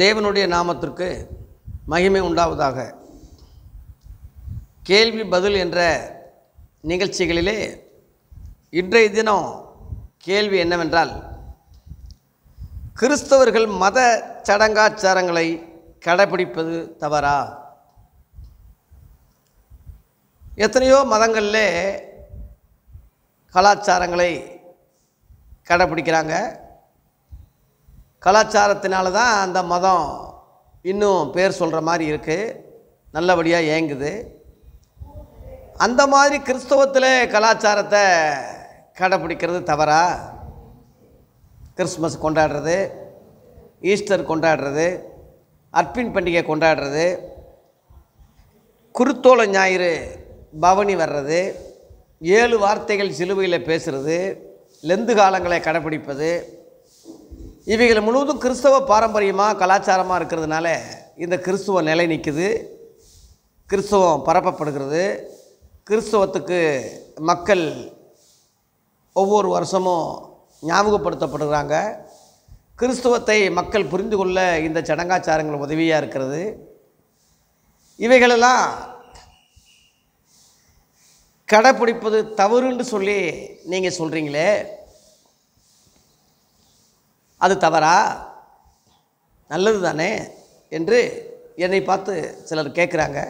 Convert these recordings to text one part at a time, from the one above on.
தேவனுடைய நாமத்திற்கு மகிமை உண்டாவதாக கேள்வி பதில் என்ற நிகழ்ச்சிகளிலே இன்றைய தினம் கேள்வி என்னவென்றால் கிறிஸ்தவர்கள் மத சடங்காச்சாரங்களை கடைபிடிப்பது தவறா எத்தனையோ மதங்களில் கலாச்சாரங்களை கடைப்பிடிக்கிறாங்க கலாச்சாரத்தினால தான் அந்த மதம் இன்னும் பேர் சொல்கிற மாதிரி இருக்குது நல்லபடியாக இயங்குது அந்த மாதிரி கிறிஸ்தவத்தில் கலாச்சாரத்தை கடைப்பிடிக்கிறது தவறா கிறிஸ்மஸ் கொண்டாடுறது ஈஸ்டர் கொண்டாடுறது அற்பின் பண்டிகை கொண்டாடுறது குருத்தோள ஞாயிறு பவனி வர்றது ஏழு வார்த்தைகள் சிலுவையில் பேசுகிறது லெந்து காலங்களை கடைப்பிடிப்பது இவைகள் முழுவதும் கிறிஸ்தவ பாரம்பரியமாக கலாச்சாரமாக இருக்கிறதுனால இந்த கிறிஸ்துவ நிலை நிற்குது கிறிஸ்துவம் பரப்பப்படுகிறது கிறிஸ்தவத்துக்கு மக்கள் ஒவ்வொரு வருஷமும் ஞாபகப்படுத்தப்படுகிறாங்க கிறிஸ்துவத்தை மக்கள் புரிந்து கொள்ள இந்த சடங்காச்சாரங்கள் உதவியாக இருக்கிறது இவைகளெல்லாம் கடைப்பிடிப்பது தவறுன்னு சொல்லி நீங்கள் சொல்கிறீங்களே அது தவறா நல்லது தானே என்று என்னை பார்த்து சிலர் கேட்குறாங்க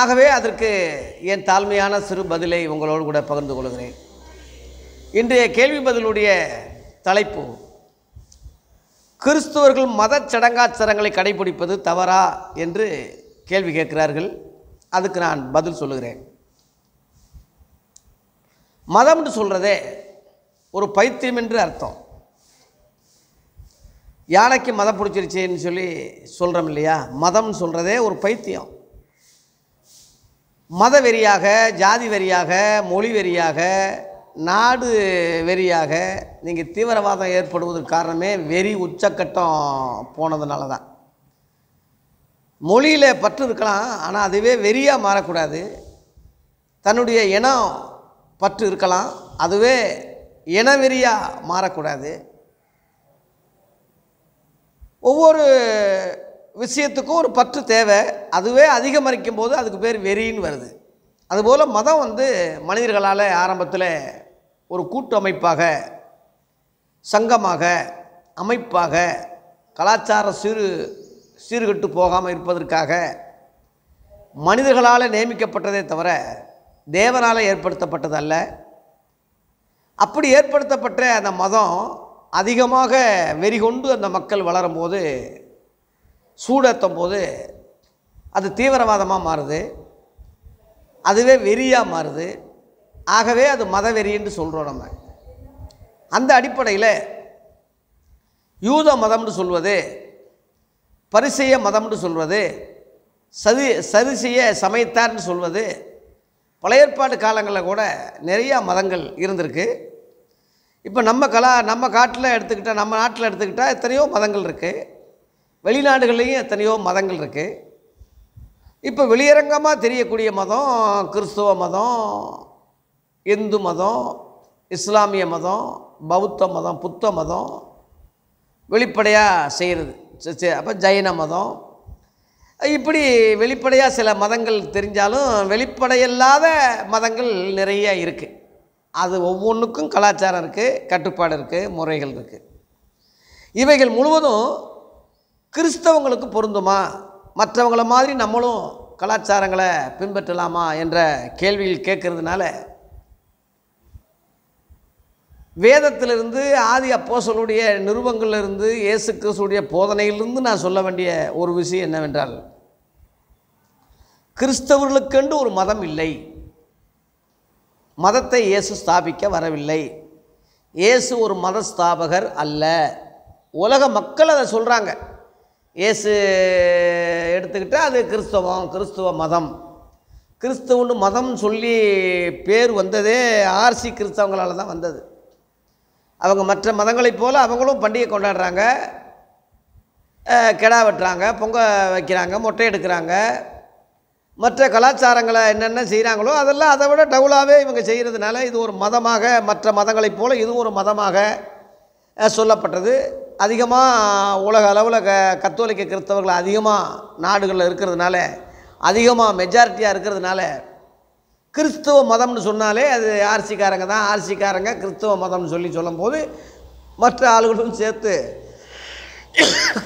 ஆகவே அதற்கு என் தாழ்மையான சிறு பதிலை உங்களோடு கூட பகிர்ந்து கொள்கிறேன் இன்றைய கேள்வி பதிலுடைய தலைப்பு கிறிஸ்துவர்கள் மத சடங்காச்சாரங்களை கடைபிடிப்பது தவறா என்று கேள்வி கேட்கிறார்கள் அதுக்கு நான் பதில் சொல்லுகிறேன் மதம்னு சொல்கிறதே ஒரு பைத்தியம் என்று அர்த்தம் யானைக்கு மதம் பிடிச்சிருச்சேன்னு சொல்லி சொல்கிறோம் இல்லையா மதம்னு சொல்கிறதே ஒரு பைத்தியம் மத வெறியாக ஜாதி வெறியாக மொழி வெறியாக நாடு வெறியாக நீங்கள் தீவிரவாதம் ஏற்படுவதற்கு காரணமே வெறி உச்சக்கட்டம் போனதுனால தான் மொழியில் பற்று இருக்கலாம் ஆனால் அதுவே வெறியாக மாறக்கூடாது தன்னுடைய இனம் பற்று இருக்கலாம் அதுவே இனவெறியாக மாறக்கூடாது ஒவ்வொரு விஷயத்துக்கும் ஒரு பற்று தேவை அதுவே அதிகமரிக்கும் போது அதுக்கு பேர் வெறின்னு வருது அதுபோல் மதம் வந்து மனிதர்களால் ஆரம்பத்தில் ஒரு கூட்டமைப்பாக சங்கமாக அமைப்பாக கலாச்சார சீரு சீர்கட்டு போகாமல் இருப்பதற்காக மனிதர்களால் நியமிக்கப்பட்டதே தவிர தேவனால் ஏற்படுத்தப்பட்டதல்ல அப்படி ஏற்படுத்தப்பட்ட அந்த மதம் அதிகமாக வெறிகொண்டு அந்த மக்கள் வளரும்போது சூடத்தும் போது அது தீவிரவாதமாக மாறுது அதுவே வெறியாக மாறுது ஆகவே அது மத வெறின்னு சொல்கிறோம் நம்ம அந்த அடிப்படையில் யூத மதம்னு சொல்வது பரிசெய்ய மதம்னு சொல்வது சதி சரி செய்ய சமயத்தார்னு சொல்வது பழைய காலங்களில் கூட நிறையா மதங்கள் இருந்திருக்கு இப்போ நம்ம கலா நம்ம காட்டில் எடுத்துக்கிட்டால் நம்ம நாட்டில் எடுத்துக்கிட்டால் எத்தனையோ மதங்கள் இருக்குது வெளிநாடுகள்லேயும் எத்தனையோ மதங்கள் இருக்குது இப்போ வெளியரங்கமாக தெரியக்கூடிய மதம் கிறிஸ்துவ மதம் இந்து மதம் இஸ்லாமிய மதம் பௌத்த மதம் புத்த மதம் வெளிப்படையாக செய்கிறது அப்போ ஜைன மதம் இப்படி வெளிப்படையாக சில மதங்கள் தெரிஞ்சாலும் வெளிப்படையில்லாத மதங்கள் நிறைய இருக்குது அது ஒவ்வொன்றுக்கும் கலாச்சாரம் இருக்குது கட்டுப்பாடு இருக்குது முறைகள் இருக்குது இவைகள் முழுவதும் கிறிஸ்தவங்களுக்கு பொருந்துமா மற்றவங்கள மாதிரி நம்மளும் கலாச்சாரங்களை பின்பற்றலாமா என்ற கேள்விகள் கேட்கறதுனால வேதத்திலிருந்து ஆதி அப்போசனுடைய நிருபங்களிலிருந்து இயேசு கிறிஸ்துடைய போதனையிலிருந்து நான் சொல்ல வேண்டிய ஒரு விஷயம் என்னவென்றால் கிறிஸ்தவர்களுக்கென்று ஒரு மதம் இல்லை மதத்தை இயேசு ஸ்தாபிக்க வரவில்லை இயேசு ஒரு மத ஸ்தாபகர் அல்ல உலக மக்கள் அதை சொல்கிறாங்க இயேசு எடுத்துக்கிட்டால் அது கிறிஸ்தவம் கிறிஸ்துவ மதம் கிறிஸ்தவன்னு மதம் சொல்லி பேர் வந்ததே ஆர்சி கிறிஸ்தவங்களால் தான் வந்தது அவங்க மற்ற மதங்களைப் போல் அவங்களும் பண்டிகை கொண்டாடுறாங்க கெடா வெட்டுறாங்க பொங்க வைக்கிறாங்க மொட்டை எடுக்கிறாங்க மற்ற கலாச்சாரங்களை என்னென்ன செய்கிறாங்களோ அதெல்லாம் அதை விட டவுலாகவே இவங்க செய்கிறதுனால இது ஒரு மதமாக மற்ற மதங்களைப் போல் இதுவும் ஒரு மதமாக சொல்லப்பட்டது அதிகமாக உலக அளவில் க கத்தோலிக்க கிறிஸ்தவர்கள் அதிகமாக நாடுகளில் இருக்கிறதுனால அதிகமாக மெஜாரிட்டியாக இருக்கிறதுனால கிறிஸ்துவ மதம்னு சொன்னாலே அது ஆர்சிக்காரங்க தான் ஆர்சிக்காரங்க கிறிஸ்துவ மதம்னு சொல்லி சொல்லும்போது மற்ற ஆளுகளும் சேர்த்து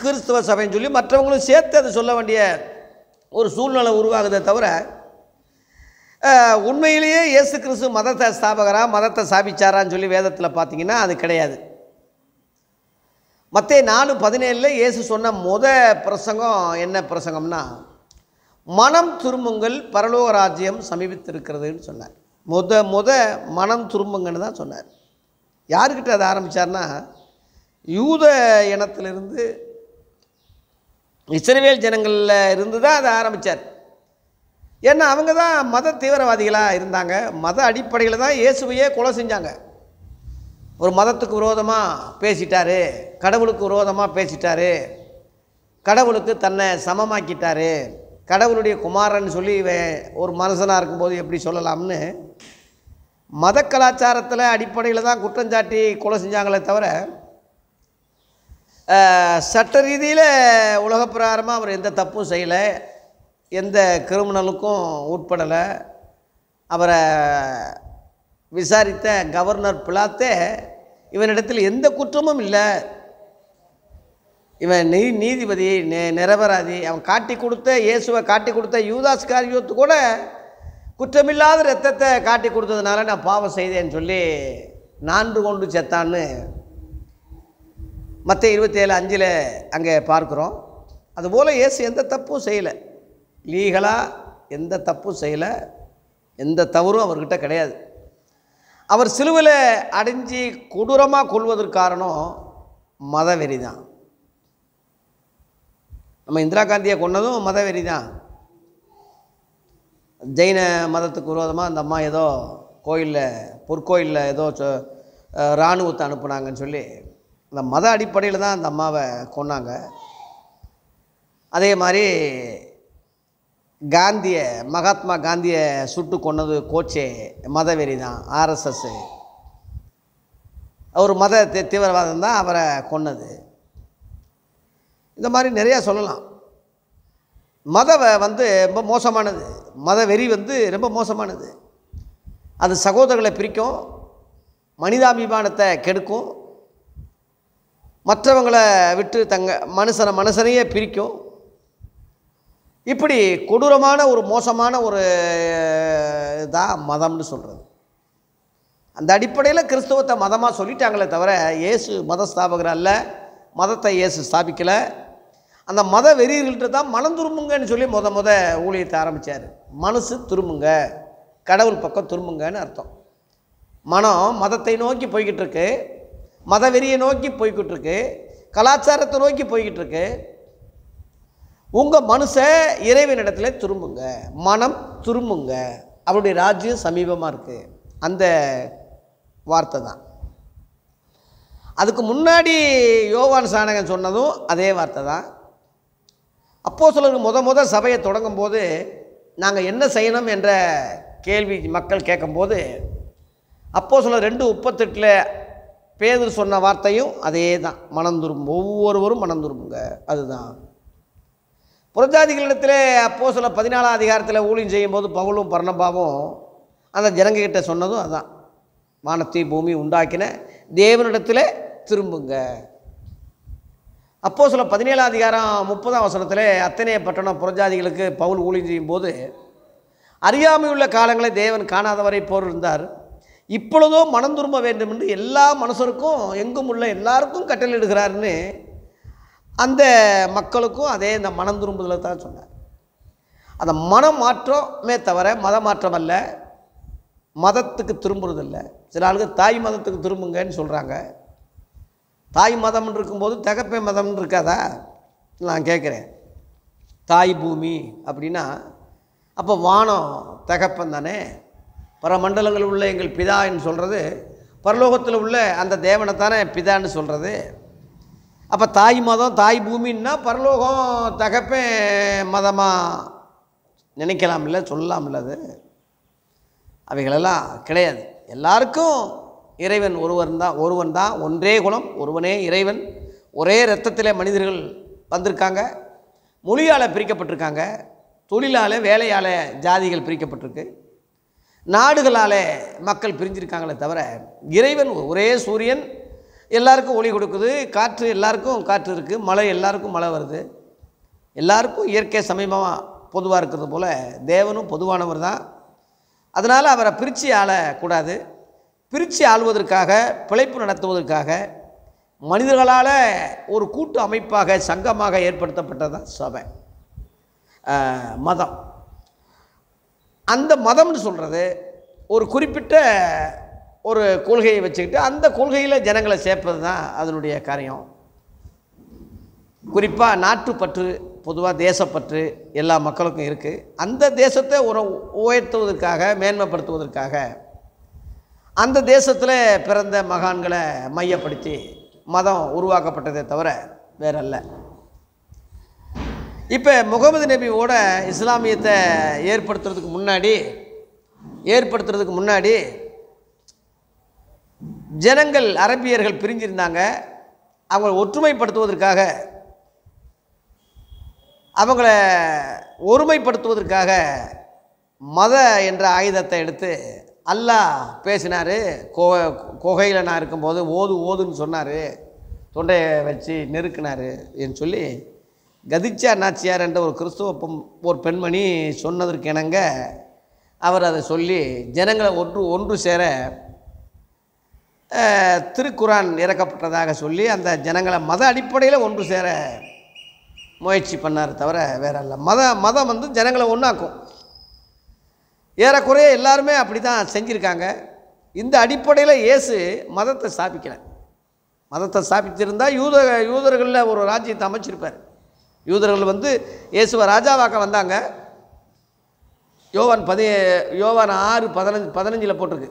கிறிஸ்துவ சபைன்னு சொல்லி மற்றவங்களும் சேர்த்து அதை சொல்ல வேண்டிய ஒரு சூழ்நிலை உருவாகுதே தவிர உண்மையிலேயே இயேசு கிறிஸ்து மதத்தை ஸ்தாபகரா மதத்தை சாபிச்சாரான்னு சொல்லி வேதத்தில் பார்த்தீங்கன்னா அது கிடையாது மற்ற நாலு பதினேழில் இயேசு சொன்ன முத பிரசங்கம் என்ன பிரசங்கம்னா மனம் திரும்புங்கள் பரலோக ராஜ்யம் சமீபித்திருக்கிறதுன்னு சொன்னார் முத முத மனம் திரும்புங்கன்னு தான் சொன்னார் யாருக்கிட்ட அதை ஆரம்பித்தார்னா யூத இனத்திலிருந்து இசைவேல் ஜனங்களில் இருந்து தான் அதை ஆரம்பித்தார் ஏன்னா அவங்க தான் மத தீவிரவாதிகளாக இருந்தாங்க மத அடிப்படையில் தான் இயேசுவையே கொலை செஞ்சாங்க ஒரு மதத்துக்கு விரோதமாக பேசிட்டார் கடவுளுக்கு விரோதமாக பேசிட்டார் கடவுளுக்கு தன்னை சமமாக்கிட்டாரு கடவுளுடைய குமாரன் சொல்லி ஒரு மனுஷனாக இருக்கும்போது எப்படி சொல்லலாம்னு மத கலாச்சாரத்தில் அடிப்படையில் தான் குற்றஞ்சாட்டி கொலை செஞ்சாங்களே தவிர சட்ட ரீதியில் உலக பிரகாரமாக அவர் எந்த தப்பும் செய்யலை எந்த கிரிமினலுக்கும் உட்படலை அவரை விசாரித்த கவர்னர் பிளாத்தே இவனிடத்தில் எந்த குற்றமும் இல்லை இவன் நீ நீதிபதி நிரபராதி அவன் காட்டி கொடுத்த இயேசுவை காட்டி கொடுத்த யூதாஸ் காரியத்து கூட குற்றமில்லாத ரத்தத்தை காட்டி கொடுத்ததுனால நான் பாவம் செய்தேன்னு சொல்லி நான்கு கொண்டு செத்தான்னு மற்ற இருபத்தேழு அஞ்சில் அங்கே பார்க்குறோம் அதுபோல் இயேசு எந்த தப்பும் செய்யலை லீகலாக எந்த தப்பும் செய்யலை எந்த தவறும் அவர்கிட்ட கிடையாது அவர் சிலுவில் அடைஞ்சி கொடூரமாக கொள்வதற்கு காரணம் மதவெறி தான் நம்ம இந்திரா காந்தியை கொன்னதும் மதவெறி தான் ஜெயின மதத்துக்கு விரோதமாக அந்த அம்மா ஏதோ கோயிலில் பொற்கோயிலில் ஏதோ இராணுவத்தை அனுப்புனாங்கன்னு சொல்லி அந்த மத அடிப்படையில் தான் அந்த அம்மாவை கொன்னாங்க அதே மாதிரி காந்தியை மகாத்மா காந்தியை சுட்டு கொன்னது கோச்சே மதவெறி தான் ஆர்எஸ்எஸ்ஸு அவர் மத தீவிரவாதம் தான் அவரை கொன்னது இந்த மாதிரி நிறையா சொல்லலாம் மத வந்து ரொம்ப மோசமானது மத வெறி வந்து ரொம்ப மோசமானது அது சகோதரர்களை பிரிக்கும் மனிதாபிமானத்தை கெடுக்கும் மற்றவங்களை விட்டு தங்க மனுஷனை மனுஷனையே பிரிக்கும் இப்படி கொடூரமான ஒரு மோசமான ஒரு இதாக மதம்னு சொல்கிறது அந்த அடிப்படையில் கிறிஸ்தவத்தை மதமாக சொல்லிட்டாங்களே தவிர இயேசு மத ஸ்தாபகர் அல்ல மதத்தை இயேசு ஸ்தாபிக்கலை அந்த மத வெறியர்கள்ட்ட தான் மனம் திரும்புங்கன்னு சொல்லி முத முத ஊழியத்தை ஆரம்பித்தார் மனசு திரும்புங்க கடவுள் பக்கம் திரும்புங்கன்னு அர்த்தம் மனம் மதத்தை நோக்கி போய்கிட்டுருக்கு மத வெறியை நோக்கி போய்கிட்டு கலாச்சாரத்தை நோக்கி போய்கிட்டுருக்கு உங்கள் மனுஷை இறைவனிடத்தில் திரும்புங்க மனம் திரும்புங்க அவருடைய ராஜ்யம் சமீபமாக இருக்குது அந்த வார்த்தை தான் அதுக்கு முன்னாடி யோவான் சாணகன் சொன்னதும் அதே வார்த்தை தான் அப்போ சிலருக்கு முத முத சபையை தொடங்கும் போது நாங்கள் என்ன செய்யணும் என்ற கேள்வி மக்கள் கேட்கும்போது அப்போ சில ரெண்டு முப்பத்தெட்டில் பேதர் சொன்ன வார்த்தையும் அதே தான் மனம் ஒவ்வொருவரும் மனம் அதுதான் புறஜாதிகளிடத்தில் அப்போ சில பதினாலாம் அதிகாரத்தில் ஊழியம் செய்யும்போது பவுலும் பர்ணபாவும் அந்த ஜனங்கக்கிட்ட சொன்னதும் அதுதான் வானத்தை பூமி உண்டாக்கின தேவனிடத்தில் திரும்புங்க அப்போ சில பதினேழாம் அதிகாரம் முப்பதாம் வசனத்தில் அத்தனை பட்டணம் புரஜாதிகளுக்கு பவுல் ஊழி செய்யும் போது அறியாமையுள்ள காலங்களை தேவன் காணாதவரை போர் இருந்தார் இப்பொழுதோ மனம் திரும்ப வேண்டும் என்று எல்லா மனுஷருக்கும் எங்கும் உள்ள எல்லாருக்கும் கட்டளிடுகிறாருன்னு அந்த மக்களுக்கும் அதே இந்த மனம் திரும்புதலை தான் சொன்னார் அந்த மனம் மாற்றமே தவிர மத மாற்றம் அல்ல மதத்துக்கு திரும்புறதில்லை சில ஆளுக்கு தாய் மதத்துக்கு திரும்புங்கன்னு சொல்கிறாங்க தாய் மதம் இருக்கும்போது தகப்பை மதம்னு இருக்காதா நான் கேட்குறேன் தாய் பூமி அப்படின்னா அப்போ வானம் தகப்பன் தானே பரமண்டலங்கள் உள்ள எங்கள் பிதான்னு சொல்கிறது பரலோகத்தில் உள்ள அந்த தேவனை தானே பிதான்னு சொல்கிறது அப்போ தாய் மதம் தாய் பூமின்னா பரலோகம் தகப்பே மதமாக நினைக்கலாம்ல சொல்லலாம்ல அது அவைகளெல்லாம் கிடையாது எல்லாருக்கும் இறைவன் ஒருவன் தான் ஒருவன் தான் ஒன்றே குலம் ஒருவனே இறைவன் ஒரே இரத்தத்தில் மனிதர்கள் வந்திருக்காங்க மொழியால் பிரிக்கப்பட்டிருக்காங்க தொழிலால் வேலையால் ஜாதிகள் பிரிக்கப்பட்டிருக்கு நாடுகளால் மக்கள் பிரிஞ்சிருக்காங்களே தவிர இறைவன் ஒரே சூரியன் எல்லாருக்கும் ஒளி கொடுக்குது காற்று எல்லாருக்கும் காற்று இருக்குது மழை எல்லாருக்கும் மழை வருது எல்லாருக்கும் இயற்கை சமயமாக பொதுவாக இருக்கிறது போல் தேவனும் பொதுவானவர் தான் அதனால் அவரை பிரித்து ஆளக்கூடாது பிரித்து ஆள்வதற்காக பிழைப்பு நடத்துவதற்காக மனிதர்களால் ஒரு கூட்டு அமைப்பாக சங்கமாக ஏற்படுத்தப்பட்டதான் சபை மதம் அந்த மதம்னு சொல்கிறது ஒரு குறிப்பிட்ட ஒரு கொள்கையை வச்சுக்கிட்டு அந்த கொள்கையில் ஜனங்களை சேர்ப்பது தான் அதனுடைய காரியம் குறிப்பாக நாட்டுப்பற்று பொதுவாக தேசப்பற்று எல்லா மக்களுக்கும் இருக்குது அந்த தேசத்தை உயர்த்துவதற்காக மேன்மைப்படுத்துவதற்காக அந்த தேசத்தில் பிறந்த மகான்களை மையப்படுத்தி மதம் உருவாக்கப்பட்டதே தவிர வேற அல்ல இப்போ முகமது நபியோட இஸ்லாமியத்தை ஏற்படுத்துறதுக்கு முன்னாடி ஏற்படுத்துறதுக்கு முன்னாடி ஜனங்கள் அரபியர்கள் பிரிஞ்சிருந்தாங்க அவங்களை ஒற்றுமைப்படுத்துவதற்காக அவங்கள ஒருமைப்படுத்துவதற்காக மத என்ற ஆயுதத்தை எடுத்து அல்லாஹ் பேசினார் கோ குகையில் நான் இருக்கும்போது ஓது ஓதுன்னு சொன்னார் தொண்டையை வச்சு நெருக்கினார் என்று சொல்லி கதிச்சா நாச்சியார் என்ற ஒரு கிறிஸ்துவ ஒரு பெண்மணி சொன்னதற்கு இணங்க அவர் அதை சொல்லி ஜனங்களை ஒன்று ஒன்று சேர திருக்குரான் இறக்கப்பட்டதாக சொல்லி அந்த ஜனங்களை மத அடிப்படையில் ஒன்று சேர முயற்சி பண்ணார் தவிர வேற இல்லை மத மதம் வந்து ஜனங்களை ஒன்றாக்கும் ஏறக்குறைய எல்லாருமே அப்படி தான் செஞ்சுருக்காங்க இந்த அடிப்படையில் இயேசு மதத்தை ஸ்தாபிக்கலை மதத்தை ஸ்தாபிச்சிருந்தால் யூத யூதர்களில் ஒரு ராஜ்யத்தை அமைச்சிருப்பார் யூதர்கள் வந்து இயேசுவை ராஜாவாக்க வந்தாங்க யோவான் பதி யோவான் ஆறு பதினஞ்சு பதினஞ்சில் போட்டிருக்கு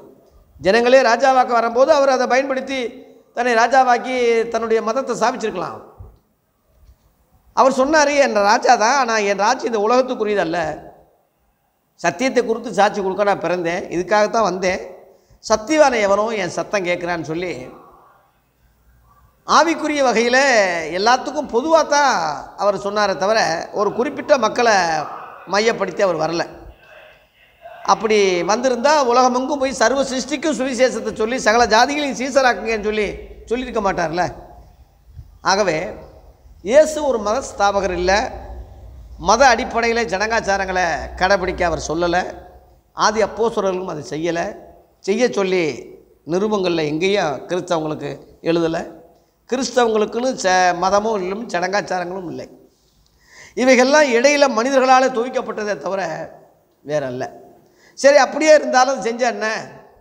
ஜனங்களே ராஜாவாக்க வரும்போது அவர் அதை பயன்படுத்தி தன்னை ராஜாவாக்கி தன்னுடைய மதத்தை ஸ்தாபிச்சிருக்கலாம் அவர் சொன்னார் என் ராஜா தான் ஆனால் என் ராஜ்யம் இந்த உலகத்துக்குரியதல்ல சத்தியத்தை குறித்து சாட்சி கொடுக்க நான் பிறந்தேன் இதுக்காகத்தான் வந்தேன் சத்தியவான எவனோ என் சத்தம் கேட்குறான்னு சொல்லி ஆவிக்குரிய வகையில் எல்லாத்துக்கும் பொதுவாக தான் அவர் சொன்னாரே தவிர ஒரு குறிப்பிட்ட மக்களை மையப்படுத்தி அவர் வரலை அப்படி வந்திருந்தால் உலகமெங்கும் போய் சர்வ சிருஷ்டிக்கும் சுவிசேஷத்தை சொல்லி சகல ஜாதிகளையும் சீசராக்குங்கன்னு சொல்லி சொல்லியிருக்க மாட்டார்ல ஆகவே இயேசு ஒரு மதஸ்தாபகர் இல்லை மத அடிப்படையில் ஜனங்காச்சாரங்களை கடைபிடிக்க அவர் சொல்லலை ஆதி அப்போசுரர்களும் அதை செய்யலை செய்ய சொல்லி நிருபங்களில் எங்கேயும் கிறிஸ்தவங்களுக்கு எழுதலை கிறிஸ்தவங்களுக்குன்னு ச மதமும் இல்லை சடங்காச்சாரங்களும் இல்லை இவைகள்லாம் இடையில் மனிதர்களால் துவிக்கப்பட்டதே தவிர வேற அல்ல சரி அப்படியே இருந்தாலும் செஞ்ச என்ன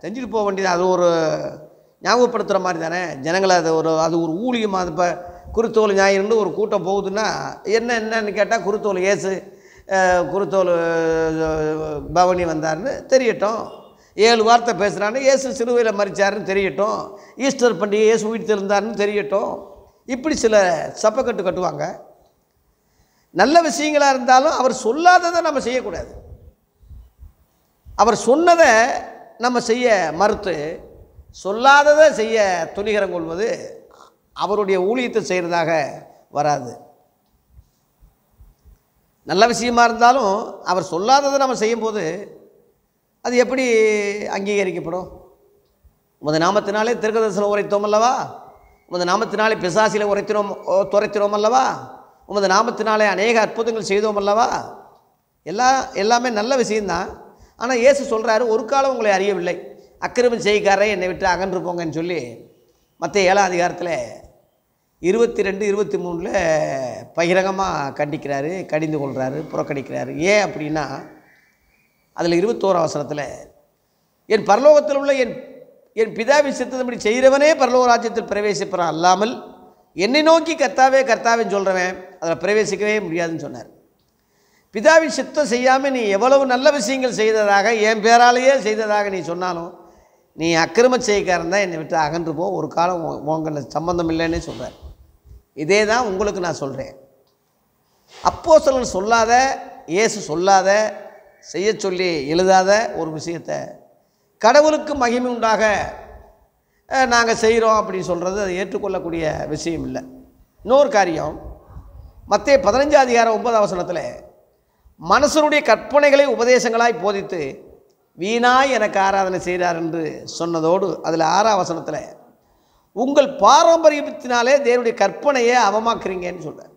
செஞ்சுட்டு போக வேண்டியது அது ஒரு ஞாபகப்படுத்துகிற மாதிரி தானே ஜனங்களை அது ஒரு அது ஒரு ஊழியமாக இப்போ குருத்தோல் ஞாயிறுன்னு ஒரு கூட்டம் போகுதுன்னா என்ன என்னன்னு கேட்டால் குருத்தோல் ஏசு குருத்தோல் பவனி வந்தார்னு தெரியட்டும் ஏழு வார்த்தை பேசுகிறான்னு ஏசு சிறுவையில் மறிச்சாருன்னு தெரியட்டும் ஈஸ்டர் பண்டிகை ஏசு வீட்டில் இருந்தார்னு தெரியட்டும் இப்படி சில சப்பக்கட்டு கட்டுவாங்க நல்ல விஷயங்களாக இருந்தாலும் அவர் சொல்லாததை நம்ம செய்யக்கூடாது அவர் சொன்னதை நம்ம செய்ய மறுத்து சொல்லாததை செய்ய துணிகரம் கொள்வது அவருடைய ஊழியத்தை செய்கிறதாக வராது நல்ல விஷயமா இருந்தாலும் அவர் சொல்லாததை நம்ம செய்யும்போது அது எப்படி அங்கீகரிக்கப்படும் உமது நாமத்தினாலே திருக்கதர்சனம் உரைத்தோம் அல்லவா உமது நாமத்தினாலே பிசாசியில் உரைத்தினோம் துரைத்தினோம் அல்லவா உமது நாமத்தினாலே அநேக அற்புதங்கள் செய்தோம் அல்லவா எல்லா எல்லாமே நல்ல விஷயந்தான் ஆனால் இயேசு சொல்கிறாரு ஒரு காலம் உங்களை அறியவில்லை அக்கிரமம் செய்காரே என்னை விட்டு அகன்று போங்கன்னு சொல்லி மற்ற ஏழாம் அதிகாரத்தில் இருபத்தி ரெண்டு இருபத்தி மூணில் பகிரங்கமாக கண்டிக்கிறாரு கடிந்து கொள்கிறாரு புறக்கணிக்கிறாரு ஏன் அப்படின்னா அதில் இருபத்தோரு அவசரத்தில் என் பரலோகத்தில் உள்ள என் என் பிதாவின் சித்தத்தபடி செய்கிறவனே பரலோக ராஜ்யத்தில் பிரவேசிப்பான் அல்லாமல் என்னை நோக்கி கர்த்தாவே கர்த்தாவேன்னு சொல்கிறவன் அதில் பிரவேசிக்கவே முடியாதுன்னு சொன்னார் பிதாவி சித்தம் செய்யாமல் நீ எவ்வளவு நல்ல விஷயங்கள் செய்ததாக என் பேராலேயே செய்ததாக நீ சொன்னாலும் நீ அக்கிரம செய்யக்காரன் தான் என்னை விட்டு அகன்று போ ஒரு காலம் உங்களை சம்மந்தம் இல்லைன்னே சொல்கிறார் இதே தான் உங்களுக்கு நான் சொல்கிறேன் அப்போ சொல்லன் சொல்லாத இயேசு சொல்லாத செய்ய சொல்லி எழுதாத ஒரு விஷயத்தை கடவுளுக்கு மகிமை உண்டாக நாங்கள் செய்கிறோம் அப்படின்னு சொல்கிறது அதை ஏற்றுக்கொள்ளக்கூடிய விஷயம் இல்லை இன்னொரு காரியம் மற்ற பதினஞ்சு அதிகாரம் ஒன்பது அவசரத்தில் மனசனுடைய கற்பனைகளை உபதேசங்களாய் போதித்து வீணாய் எனக்கு ஆராதனை செய்கிறார் என்று சொன்னதோடு அதில் ஆறாம் வசனத்தில் உங்கள் பாரம்பரியத்தினாலே தேவனுடைய கற்பனையை அவமாக்குறீங்கன்னு சொல்கிறார்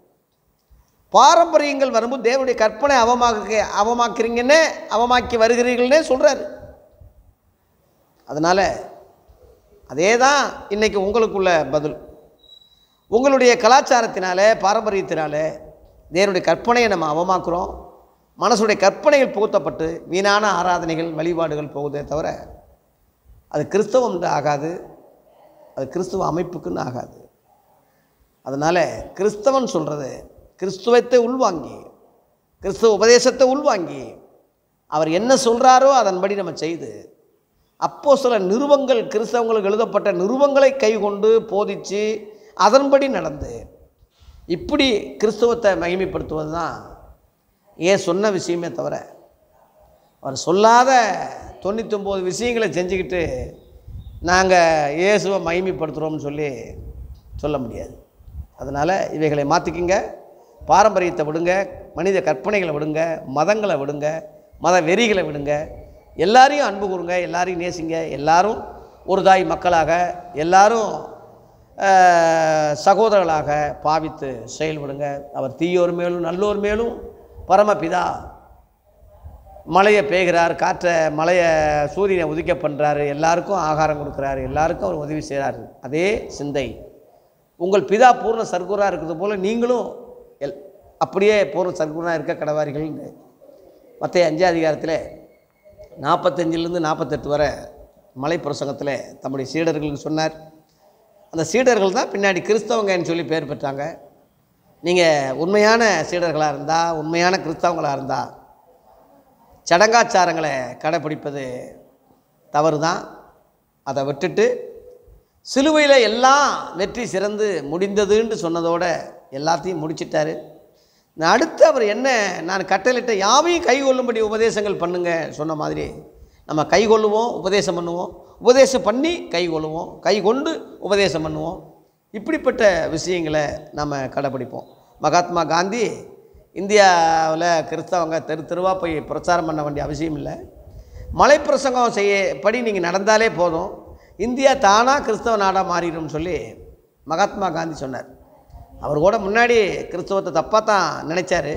பாரம்பரியங்கள் வரும்போது தேவனுடைய கற்பனை அவமாக்க அவமாக்குறீங்கன்னே அவமாக்கி வருகிறீர்கள்னே சொல்கிறார் அதனால் அதே தான் இன்றைக்கி உங்களுக்குள்ள பதில் உங்களுடைய கலாச்சாரத்தினாலே பாரம்பரியத்தினாலே தேவனுடைய கற்பனையை நம்ம அவமாக்குறோம் மனசுடைய கற்பனைகள் புகுத்தப்பட்டு வீணான ஆராதனைகள் வழிபாடுகள் போகுதே தவிர அது கிறிஸ்தவம் ஆகாது அது கிறிஸ்துவ அமைப்புக்குன்னு ஆகாது அதனால் கிறிஸ்தவன் சொல்கிறது கிறிஸ்துவத்தை உள்வாங்கி கிறிஸ்துவ உபதேசத்தை உள்வாங்கி அவர் என்ன சொல்கிறாரோ அதன்படி நம்ம செய்து அப்போது சில நிறுவங்கள் கிறிஸ்தவங்களுக்கு எழுதப்பட்ட நிறுவங்களை கைகொண்டு போதித்து அதன்படி நடந்து இப்படி கிறிஸ்தவத்தை மகிமைப்படுத்துவது தான் ஏன் சொன்ன விஷயமே தவிர அவர் சொல்லாத தொண்ணூத்தொம்பது விஷயங்களை செஞ்சுக்கிட்டு நாங்கள் இயேசுவை மகிமைப்படுத்துகிறோம்னு சொல்லி சொல்ல முடியாது அதனால் இவைகளை மாற்றிக்கிங்க பாரம்பரியத்தை விடுங்க மனித கற்பனைகளை விடுங்க மதங்களை விடுங்க மத வெறிகளை விடுங்க எல்லாரையும் அன்பு கூறுங்க எல்லாரையும் நேசிங்க எல்லாரும் ஒரு தாய் மக்களாக எல்லாரும் சகோதரர்களாக பாவித்து செயல்படுங்க அவர் தீயோர் மேலும் நல்லோர் மேலும் பரமபிதா மழையை பெய்கிறார் காற்றை மழையை சூரியனை உதிக்க பண்ணுறாரு எல்லாருக்கும் ஆகாரம் கொடுக்குறாரு எல்லாருக்கும் அவர் உதவி செய்கிறாரு அதே சிந்தை உங்கள் பிதா பூர்ண சர்க்குராக இருக்கிறது போல் நீங்களும் எல் அப்படியே பூர்ண சர்க்குராக இருக்க கடவாரிகள்னு மற்ற அஞ்சாம் அதிகாரத்தில் நாற்பத்தஞ்சிலேருந்து நாற்பத்தெட்டு வரை மலை பிரசங்கத்தில் தம்முடைய சீடர்களுக்கு சொன்னார் அந்த சீடர்கள் தான் பின்னாடி கிறிஸ்தவங்கன்னு சொல்லி பேர் பெற்றாங்க நீங்கள் உண்மையான சீடர்களாக இருந்தால் உண்மையான கிறிஸ்தவங்களாக இருந்தால் சடங்காச்சாரங்களை கடைப்பிடிப்பது தவறு தான் அதை விட்டுட்டு சிலுவையில் எல்லாம் வெற்றி சிறந்து முடிந்ததுன்னு சொன்னதோடு எல்லாத்தையும் முடிச்சிட்டாரு அடுத்து அவர் என்ன நான் கட்டளிட்ட யாவையும் கைகொள்ளும்படி உபதேசங்கள் பண்ணுங்க சொன்ன மாதிரி நம்ம கைகொள்ளுவோம் உபதேசம் பண்ணுவோம் உபதேசம் பண்ணி கைகொள்ளுவோம் கை கொண்டு உபதேசம் பண்ணுவோம் இப்படிப்பட்ட விஷயங்களை நம்ம கடைப்பிடிப்போம் மகாத்மா காந்தி இந்தியாவில் கிறிஸ்தவங்க தெரு தெருவாக போய் பிரச்சாரம் பண்ண வேண்டிய அவசியம் இல்லை மலைப்பிரசங்கம் செய்ய படி நீங்கள் நடந்தாலே போதும் இந்தியா தானாக கிறிஸ்தவ நாடாக மாறிடும் சொல்லி மகாத்மா காந்தி சொன்னார் அவர் கூட முன்னாடி கிறிஸ்தவத்தை தப்பாக தான் நினச்சார்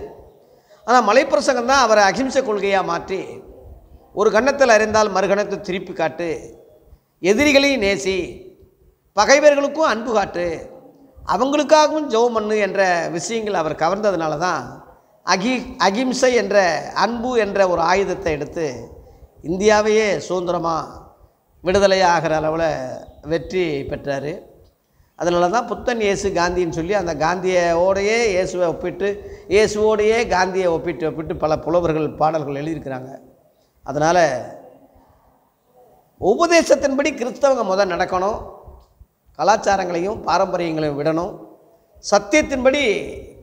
ஆனால் மலைப்பிரசங்கம் தான் அவரை அகிம்சை கொள்கையாக மாற்றி ஒரு கண்ணத்தில் அறிந்தால் மறுகணத்தை திருப்பி காட்டு எதிரிகளையும் நேசி பகைவர்களுக்கும் அன்பு காட்டு அவங்களுக்காகவும் ஜோ மண்ணு என்ற விஷயங்கள் அவர் கவர்ந்ததுனால தான் அகி அகிம்சை என்ற அன்பு என்ற ஒரு ஆயுதத்தை எடுத்து இந்தியாவையே சுதந்திரமாக விடுதலை ஆகிற அளவில் வெற்றி பெற்றார் அதனால தான் புத்தன் இயேசு காந்தின்னு சொல்லி அந்த காந்தியோடையே இயேசுவை ஒப்பிட்டு இயேசுவோடையே காந்தியை ஒப்பிட்டு ஒப்பிட்டு பல புலவர்கள் பாடல்கள் எழுதியிருக்கிறாங்க அதனால் உபதேசத்தின்படி கிறிஸ்தவங்க முதல் நடக்கணும் கலாச்சாரங்களையும் பாரம்பரியங்களையும் விடணும் சத்தியத்தின்படி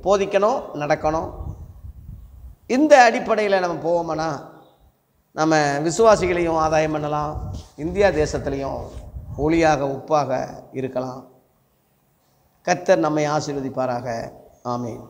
போதிக்கணும் நடக்கணும் இந்த அடிப்படையில் நம்ம போவோம்னா நம்ம விசுவாசிகளையும் ஆதாயம் பண்ணலாம் இந்தியா தேசத்துலேயும் ஒளியாக உப்பாக இருக்கலாம் கர்த்தர் நம்மை ஆசீர்வதிப்பாராக ஆமீன்